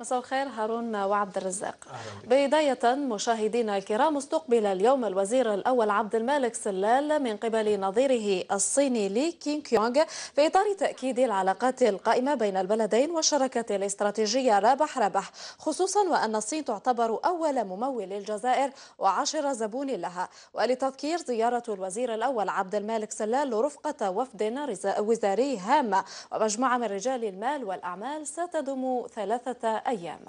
مساء الخير هارون وعبد الرزاق بداية مشاهدينا الكرام استقبل اليوم الوزير الأول عبد الملك سلال من قبل نظيره الصيني لي كين كيونغ في إطار تأكيد العلاقات القائمة بين البلدين والشراكة الاستراتيجية رابح رابح خصوصا وأن الصين تعتبر أول ممول للجزائر وعشر زبون لها ولتذكير زيارة الوزير الأول عبد الملك سلال رفقة وفد وزاري هامة ومجموعة من رجال المال والأعمال ستدوم ثلاثة أيام